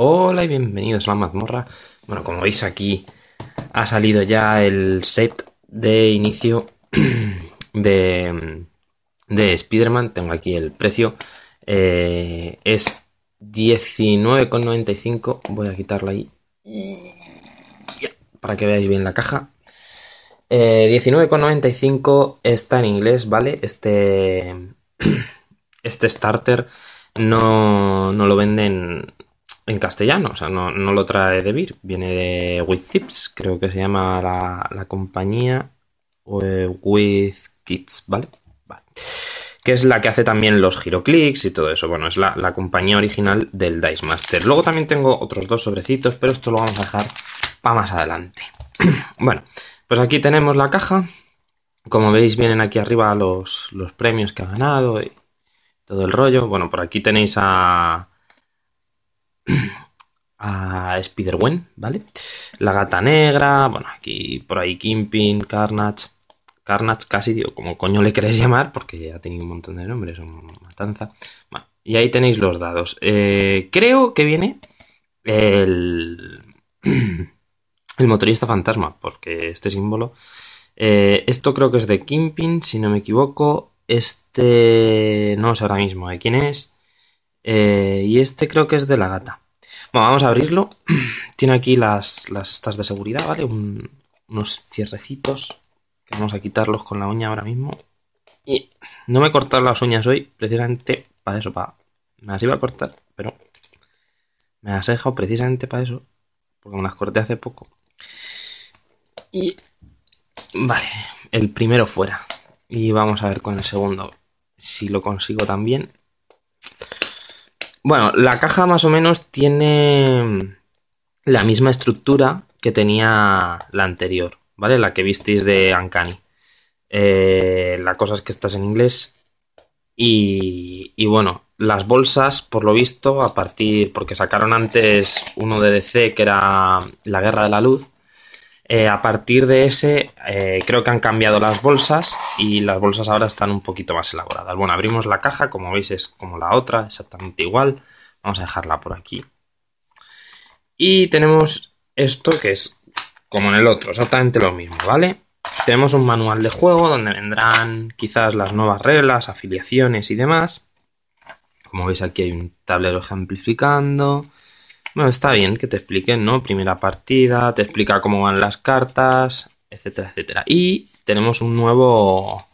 Hola y bienvenidos a la mazmorra. Bueno, como veis aquí ha salido ya el set de inicio de, Spider-Man. Tengo aquí el precio. Eh, es 19,95. Voy a quitarlo ahí para que veáis bien la caja. 19,95 eh, está en inglés, ¿vale? Este, este starter no, no lo venden en castellano, o sea, no, lo trae de Vir, viene de WithZips, creo que se llama la, compañía eh, WithKids, ¿vale? ¿vale? Que es la que hace también los giroclics y todo eso. Bueno, es la, compañía original del Dice Master. Luego también tengo otros dos sobrecitos, pero esto lo vamos a dejar para más adelante. bueno, pues aquí tenemos la caja. Como veis, vienen aquí arriba los, los premios que ha ganado y todo el rollo. Bueno, por aquí tenéis a a Spider-Wen, ¿vale? La gata negra, bueno, aquí por ahí Kimpin, Carnage. Carnage casi, digo, como coño le queréis llamar, porque ya tenido un montón de nombres, una matanza. y ahí tenéis los dados. Eh, creo que viene el, el motorista fantasma, porque este símbolo... Eh, esto creo que es de Kimpin, si no me equivoco. Este no sé ahora mismo de quién es. Eh, y este creo que es de la gata. Bueno, vamos a abrirlo. Tiene aquí las, las estas de seguridad, ¿vale? unos cierrecitos que vamos a quitarlos con la uña ahora mismo. Y no me he cortado las uñas hoy precisamente para eso, para... Me las iba a cortar, pero me las he dejado precisamente para eso, porque me las corté hace poco. Y... Vale, el primero fuera. Y vamos a ver con el segundo si lo consigo también. Bueno, la caja más o menos tiene la misma estructura que tenía la anterior, ¿vale? La que visteis de Ancani. Eh, la cosa es que estás en inglés. Y, y, bueno, las bolsas, por lo visto, a partir, porque sacaron antes uno de DC que era La Guerra de la Luz, eh, a partir de ese, eh, creo que han cambiado las bolsas y las bolsas ahora están un poquito más elaboradas. Bueno, abrimos la caja, como veis es como la otra, exactamente igual. Vamos a dejarla por aquí. Y tenemos esto que es como en el otro, exactamente lo mismo, ¿vale? Tenemos un manual de juego donde vendrán quizás las nuevas reglas, afiliaciones y demás. Como veis aquí hay un tablero ejemplificando. Bueno, está bien que te expliquen, ¿no? Primera partida, te explica cómo van las cartas, etcétera, etcétera. Y tenemos un nuevo.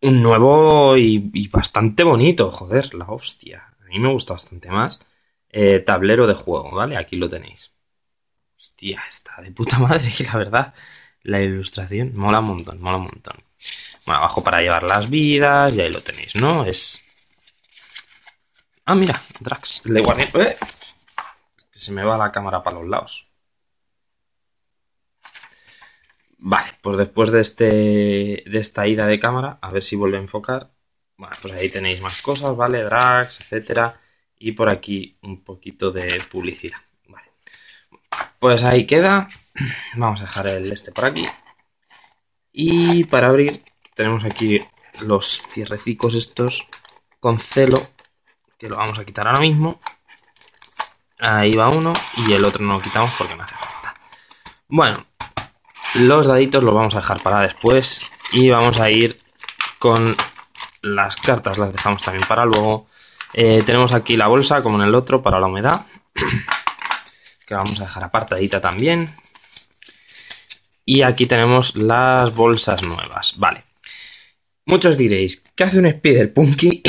Un nuevo y, bastante bonito, joder, la hostia. A mí me gusta bastante más. Eh, tablero de juego, ¿vale? Aquí lo tenéis. Hostia, está de puta madre, la verdad. La ilustración mola un montón, mola un montón. Bueno, abajo para llevar las vidas, y ahí lo tenéis, ¿no? Es. Ah, mira, Drax, le de se me va la cámara para los lados. Vale, pues después de, este, de esta ida de cámara, a ver si vuelve a enfocar. Bueno, pues ahí tenéis más cosas, ¿vale? Drags, etcétera. Y por aquí un poquito de publicidad. Vale. Pues ahí queda. Vamos a dejar el este por aquí. Y para abrir tenemos aquí los cierrecicos estos con celo, que lo vamos a quitar ahora mismo. Ahí va uno y el otro no lo quitamos porque no hace falta. Bueno, los daditos los vamos a dejar para después y vamos a ir con las cartas, las dejamos también para luego. Eh, tenemos aquí la bolsa como en el otro para la humedad, que vamos a dejar apartadita también. Y aquí tenemos las bolsas nuevas, vale. Muchos diréis, ¿qué hace un Spider Punky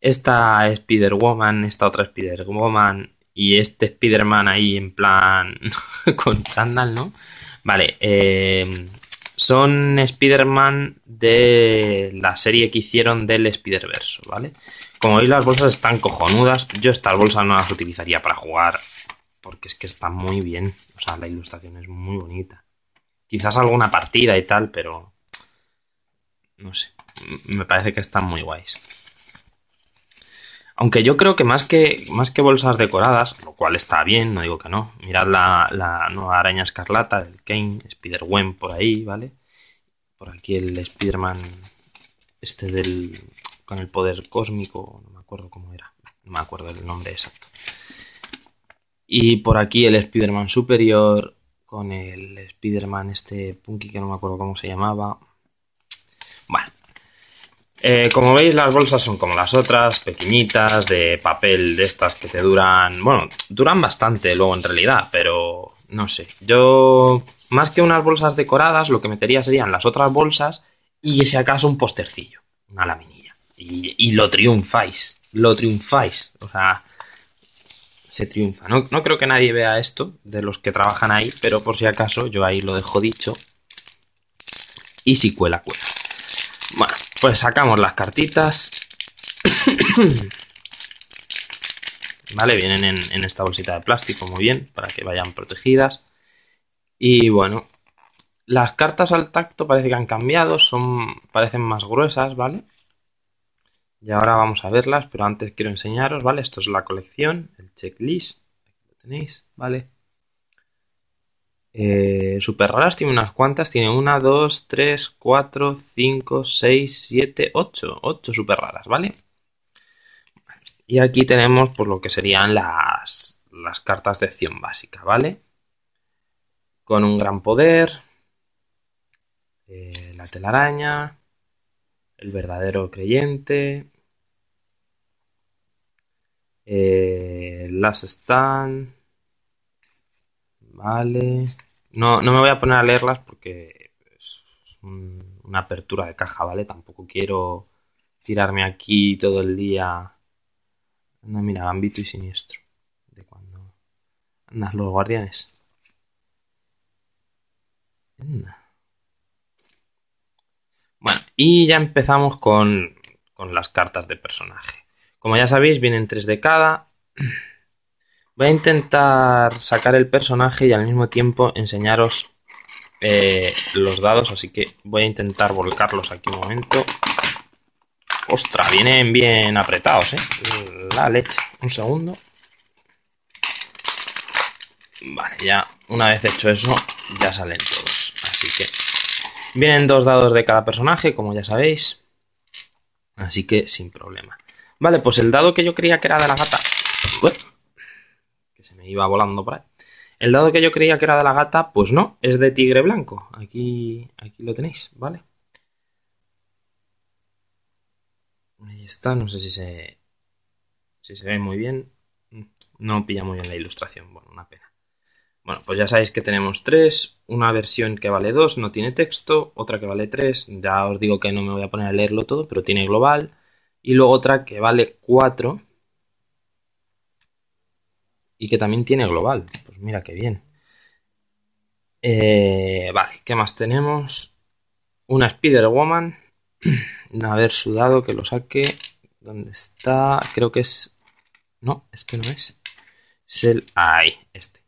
esta Spider-Woman, esta otra Spider-Woman y este Spider-Man ahí en plan con Chandal, ¿no? Vale, eh, son Spider-Man de la serie que hicieron del spider verso ¿vale? Como veis las bolsas están cojonudas, yo estas bolsas no las utilizaría para jugar porque es que están muy bien, o sea, la ilustración es muy bonita. Quizás alguna partida y tal, pero no sé, me parece que están muy guays. Aunque yo creo que más que, más que bolsas decoradas, lo cual está bien, no digo que no. Mirad la, nueva araña escarlata, del Kane, Spider-Gwen por ahí, ¿vale? Por aquí el Spider-Man este del, con el poder cósmico, no me acuerdo cómo era, no me acuerdo el nombre exacto. Y por aquí el Spider-Man superior con el Spider-Man este punky que no me acuerdo cómo se llamaba. Bueno, eh, como veis, las bolsas son como las otras, pequeñitas, de papel de estas que te duran... Bueno, duran bastante luego en realidad, pero no sé. Yo, más que unas bolsas decoradas, lo que metería serían las otras bolsas y si acaso un postercillo, una laminilla. Y, lo triunfáis, lo triunfáis. O sea, se triunfa. No, no creo que nadie vea esto de los que trabajan ahí, pero por si acaso yo ahí lo dejo dicho. Y si cuela, cuela. Bueno, pues sacamos las cartitas. vale, vienen en, esta bolsita de plástico muy bien, para que vayan protegidas. Y bueno, las cartas al tacto parece que han cambiado, son, parecen más gruesas, ¿vale? Y ahora vamos a verlas, pero antes quiero enseñaros, ¿vale? Esto es la colección, el checklist, aquí lo tenéis, ¿vale? Eh, super raras tiene unas cuantas. Tiene una, dos, tres, cuatro, cinco, seis, siete, ocho. Ocho super raras, ¿vale? Y aquí tenemos pues, lo que serían las, las cartas de acción básica, ¿vale? Con un gran poder. Eh, la telaraña. El verdadero creyente. Eh, las stand Vale. No, me voy a poner a leerlas porque es una apertura de caja, ¿vale? Tampoco quiero tirarme aquí todo el día. Anda, mira, gambito y siniestro. De cuando. Andas los guardianes. Bueno, y ya empezamos con, con las cartas de personaje. Como ya sabéis, vienen tres de cada. Voy a intentar sacar el personaje y al mismo tiempo enseñaros eh, los dados, así que voy a intentar volcarlos aquí un momento. Ostras, vienen bien apretados, ¿eh? La leche. Un segundo. Vale, ya una vez hecho eso, ya salen todos. Así que vienen dos dados de cada personaje, como ya sabéis. Así que sin problema. Vale, pues el dado que yo creía que era de la gata... Pues, iba volando por ahí. El dado que yo creía que era de la gata, pues no, es de tigre blanco. Aquí, aquí lo tenéis, ¿vale? Ahí está, no sé si se, se ve muy bien. No pilla muy bien la ilustración, bueno, una pena. Bueno, pues ya sabéis que tenemos tres, una versión que vale dos, no tiene texto, otra que vale tres, ya os digo que no me voy a poner a leerlo todo, pero tiene global, y luego otra que vale 4, y que también tiene global. Pues mira qué bien. Eh, vale, ¿qué más tenemos? Una Spider-Woman. A ver, sudado, que lo saque. ¿Dónde está? Creo que es... No, este no es. Es el... Ahí, este.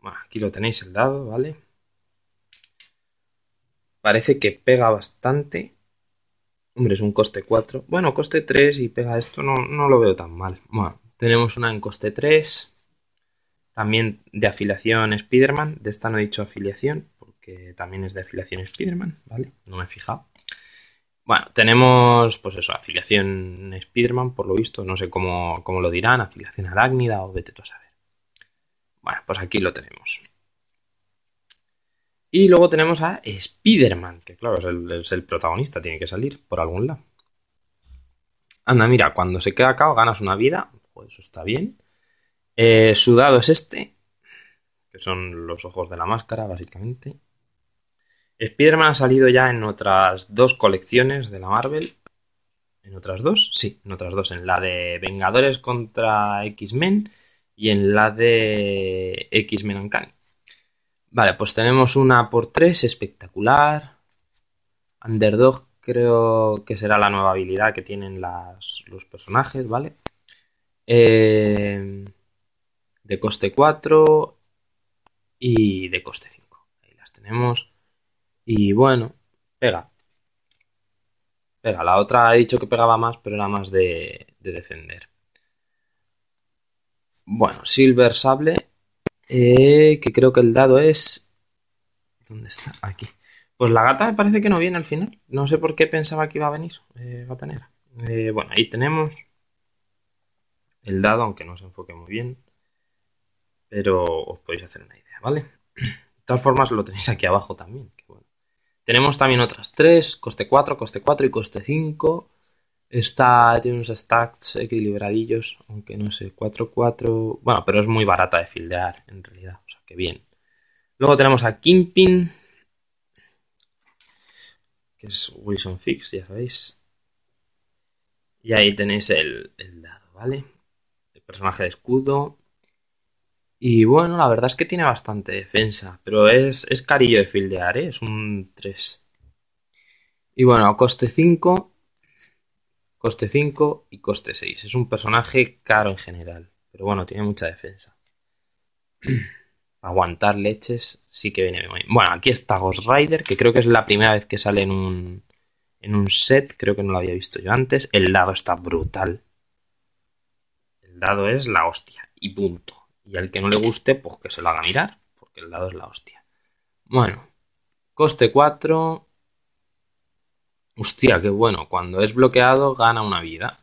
Bueno, aquí lo tenéis el dado, ¿vale? Parece que pega bastante. Hombre, es un coste 4. Bueno, coste 3 y pega esto, no, no lo veo tan mal. Bueno, tenemos una en coste 3. También de afiliación Spiderman. De esta no he dicho afiliación porque también es de afiliación Spiderman, ¿vale? No me he fijado. Bueno, tenemos, pues eso, afiliación Spiderman, por lo visto, no sé cómo, lo dirán, afiliación arácnida o vete tú a saber. Bueno, pues aquí lo tenemos. Y luego tenemos a Spider-Man, que claro, es el, protagonista, tiene que salir por algún lado. Anda, mira, cuando se queda cao ganas una vida, eso está bien. Eh, sudado es este, que son los ojos de la máscara, básicamente. Spider-Man ha salido ya en otras dos colecciones de la Marvel. ¿En otras dos? Sí, en otras dos. En la de Vengadores contra X-Men y en la de X-Men Uncanny. Vale, pues tenemos una por tres espectacular. Underdog creo que será la nueva habilidad que tienen los personajes, ¿vale? Em, de coste 4 y de coste 5. Ahí las tenemos. Y bueno, pega. Pega, la otra he dicho que pegaba más, pero era más de, de defender. Bueno, Silver Sable, eh, que creo que el dado es... ¿Dónde está? Aquí. Pues la gata me parece que no viene al final. No sé por qué pensaba que iba a venir, eh, eh bueno, ahí tenemos el dado, aunque no se enfoque muy bien, pero os podéis hacer una idea, ¿vale? De todas formas lo tenéis aquí abajo también, Tenemos también otras tres, coste 4, coste 4 y coste 5. Esta tiene unos stacks equilibradillos, aunque no sé, 4, 4... Bueno, pero es muy barata de fildear en realidad, o sea que bien. Luego tenemos a Kimpin. que es Wilson Fix, ya sabéis. Y ahí tenéis el, el dado, ¿vale? personaje de escudo. Y bueno, la verdad es que tiene bastante defensa, pero es, es carillo de fildear, ¿eh? es un 3. Y bueno, coste 5, coste 5 y coste 6. Es un personaje caro en general, pero bueno, tiene mucha defensa. Aguantar leches sí que viene muy bien. Bueno, aquí está Ghost Rider, que creo que es la primera vez que sale en un, en un set, creo que no lo había visto yo antes. El lado está brutal dado es la hostia y punto. Y al que no le guste, pues que se lo haga mirar, porque el lado es la hostia. Bueno, coste 4. Hostia, que bueno. Cuando es bloqueado, gana una vida.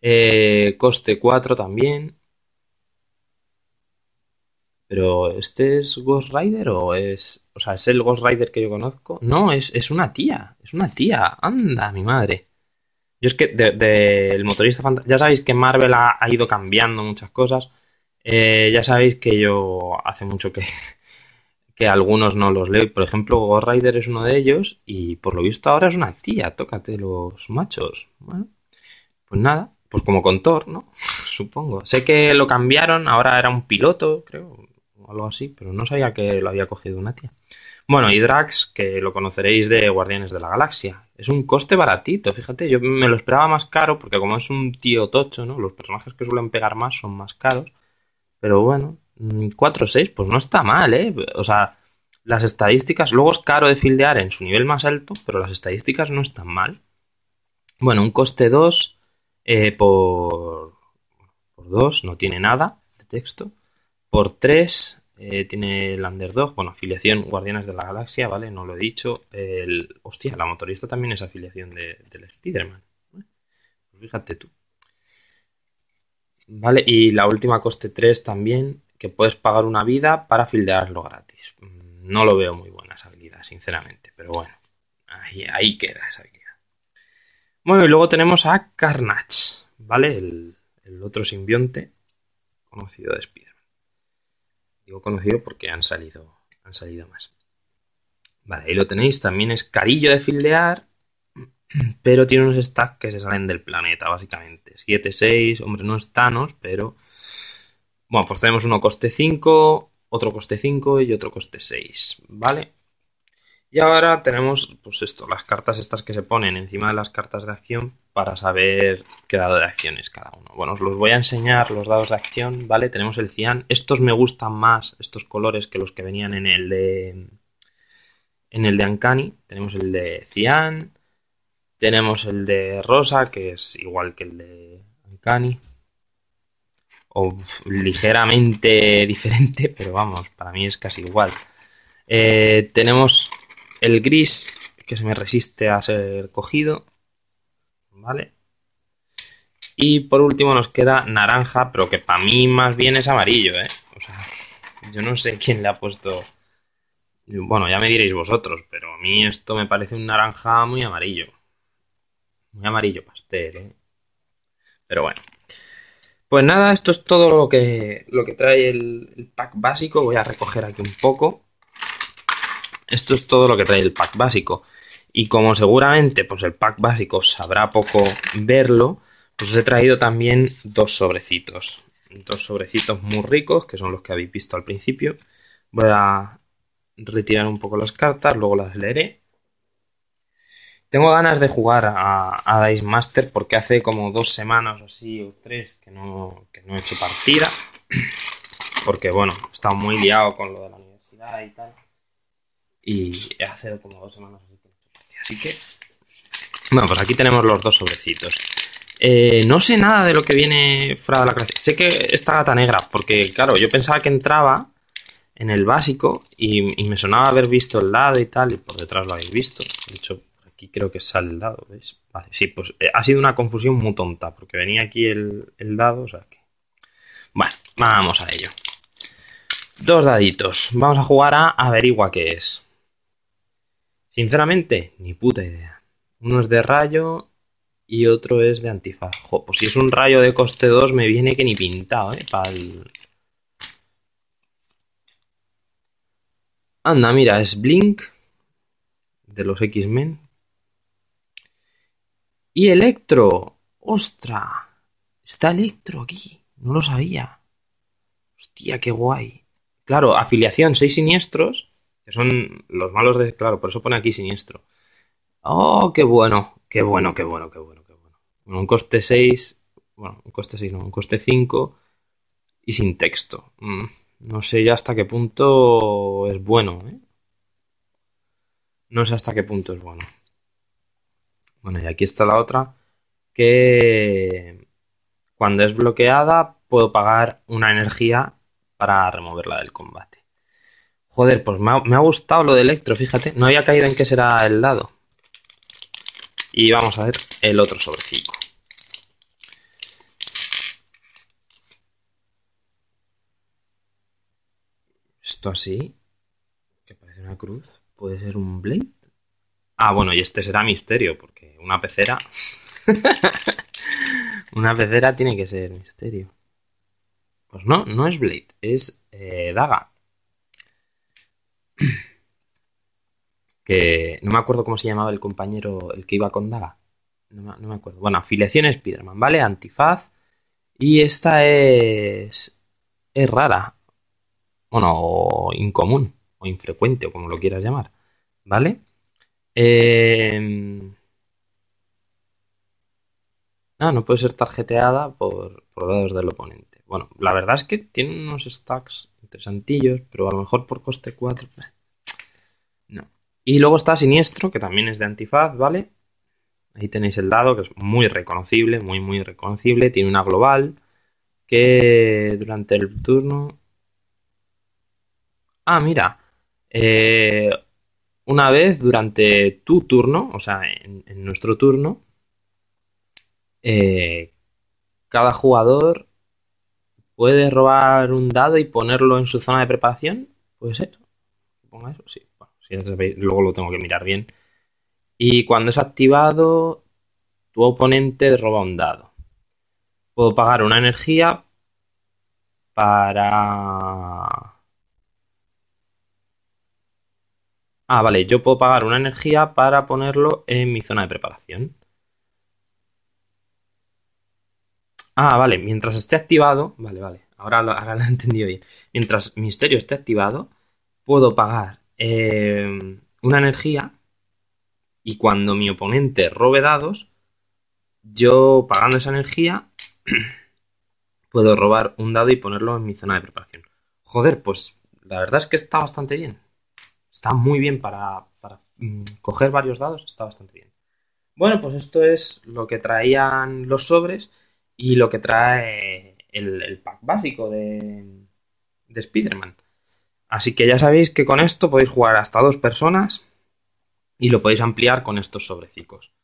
Eh, coste 4 también. Pero, ¿este es Ghost Rider o es.? O sea, ¿es el Ghost Rider que yo conozco? No, es, es una tía. Es una tía. Anda, mi madre. Yo es que del de, motorista fantasma, ya sabéis que Marvel ha, ido cambiando muchas cosas. Eh, ya sabéis que yo hace mucho que, que algunos no los leo. Por ejemplo, Ghost Rider es uno de ellos y por lo visto ahora es una tía. Tócate los machos. pues nada, pues como con ¿no? Supongo. Sé que lo cambiaron, ahora era un piloto, creo, o algo así, pero no sabía que lo había cogido una tía. Bueno, y Drax, que lo conoceréis de Guardianes de la Galaxia. Es un coste baratito, fíjate, yo me lo esperaba más caro porque como es un tío tocho, ¿no? Los personajes que suelen pegar más son más caros. Pero bueno, 4 mm, 6, pues no está mal, ¿eh? O sea, las estadísticas, luego es caro de fildear en su nivel más alto, pero las estadísticas no están mal. Bueno, un coste 2 eh, por, por 2 no tiene nada de texto. Por 3 eh, tiene el Underdog, bueno, afiliación Guardianes de la Galaxia, ¿vale? No lo he dicho. El, hostia, la motorista también es afiliación de, del Spiderman. man pues fíjate tú. ¿Vale? Y la última coste 3 también, que puedes pagar una vida para fildearlo gratis. Mm, no lo veo muy buena esa habilidad, sinceramente, pero bueno, ahí, queda esa habilidad. Bueno, y luego tenemos a Carnage, ¿vale? El, el otro simbionte conocido de Spider. Digo conocido porque han salido, han salido más. Vale, ahí lo tenéis. También es carillo de fildear, pero tiene unos stacks que se salen del planeta, básicamente. 7, 6, hombre, no estános pero... Bueno, pues tenemos uno coste 5, otro coste 5 y otro coste 6, ¿vale? Y ahora tenemos, pues esto, las cartas estas que se ponen encima de las cartas de acción para saber qué dado de acción es cada uno. Bueno, os los voy a enseñar los dados de acción, ¿vale? Tenemos el cian. Estos me gustan más, estos colores, que los que venían en el de... En el de Ancani tenemos el de cian, tenemos el de rosa, que es igual que el de Ancani, o ligeramente diferente, pero vamos, para mí es casi igual. Eh, tenemos el gris que se me resiste a ser cogido, ¿vale? Y por último nos queda naranja, pero que para mí más bien es amarillo, ¿eh? O sea, yo no sé quién le ha puesto... Bueno, ya me diréis vosotros, pero a mí esto me parece un naranja muy amarillo. Muy amarillo pastel, ¿eh? Pero bueno. Pues nada, esto es todo lo que, lo que trae el pack básico. Voy a recoger aquí un poco. Esto es todo lo que trae el pack básico. Y como seguramente pues el pack básico sabrá poco verlo, pues os he traído también dos sobrecitos. Dos sobrecitos muy ricos, que son los que habéis visto al principio. Voy a retirar un poco las cartas, luego las leeré. Tengo ganas de jugar a, Dice Master porque hace como dos semanas o así o tres que no, que no he hecho partida. Porque bueno, he estado muy liado con lo de la universidad y tal y hace como dos semanas así que bueno pues aquí tenemos los dos sobrecitos eh, no sé nada de lo que viene fuera de la clase sé que esta gata negra porque claro yo pensaba que entraba en el básico y, me sonaba haber visto el lado y tal y por detrás lo habéis visto de hecho aquí creo que sale el dado veis vale sí pues eh, ha sido una confusión muy tonta porque venía aquí el, el dado o sea bueno vamos a ello dos daditos vamos a jugar a averigua qué es Sinceramente, ni puta idea. Uno es de rayo y otro es de antifaz. pues si es un rayo de coste 2 me viene que ni pintado, ¿eh? Pal... Anda, mira, es Blink de los X-Men. Y Electro. ¡Ostra! Está Electro aquí. No lo sabía. Hostia, qué guay. Claro, afiliación 6 siniestros que son los malos de... Claro, por eso pone aquí siniestro. Oh, qué bueno, qué bueno, qué bueno, qué bueno, qué bueno. un coste 6, bueno, un coste 6 no, un coste 5 y sin texto. Mm, no sé ya hasta qué punto es bueno, ¿eh? No sé hasta qué punto es bueno. Bueno, y aquí está la otra, que cuando es bloqueada puedo pagar una energía para removerla del combate. Joder, pues me ha, gustado lo de Electro, fíjate. No había caído en qué será el dado. Y vamos a ver el otro sobrecico. Esto así, que parece una cruz, puede ser un blade. Ah, bueno, y este será misterio, porque una pecera... una pecera tiene que ser misterio. Pues no, no es blade, es eh, daga. que no me acuerdo cómo se llamaba el compañero, el que iba con Daga. No, me acuerdo. Bueno, afiliación Spiderman, ¿vale? Antifaz. Y esta es. es rara. Bueno, o incomún, o infrecuente, o como lo quieras llamar. ¿Vale? Em, no, no puede ser tarjeteada por, por, dados del oponente. Bueno, la verdad es que tiene unos stacks antillos, pero a lo mejor por coste 4. Eh, no. Y luego está Siniestro, que también es de antifaz, ¿vale? Ahí tenéis el dado, que es muy reconocible, muy, muy reconocible. Tiene una global que durante el turno... Ah, mira. Eh, una vez durante tu turno, o sea, en, nuestro turno, eh, cada jugador Puede robar un dado y ponerlo en su zona de preparación? ¿Puede ser? Ponga eso, sí. luego lo tengo que mirar bien. Y cuando es activado, tu oponente roba un dado. Puedo pagar una energía para... Ah, vale, yo puedo pagar una energía para ponerlo en mi zona de preparación. Ah, vale, mientras esté activado, vale, vale, ahora lo, ahora lo he entendido bien. Mientras Misterio esté activado, puedo pagar eh, una energía y cuando mi oponente robe dados, yo pagando esa energía puedo robar un dado y ponerlo en mi zona de preparación. Joder, pues la verdad es que está bastante bien. Está muy bien para, mm, coger varios dados, está bastante bien. Bueno, pues esto es lo que traían los sobres y lo que trae el, pack básico de, de Spider-Man. Así que ya sabéis que con esto podéis jugar hasta dos personas y lo podéis ampliar con estos sobrecicos.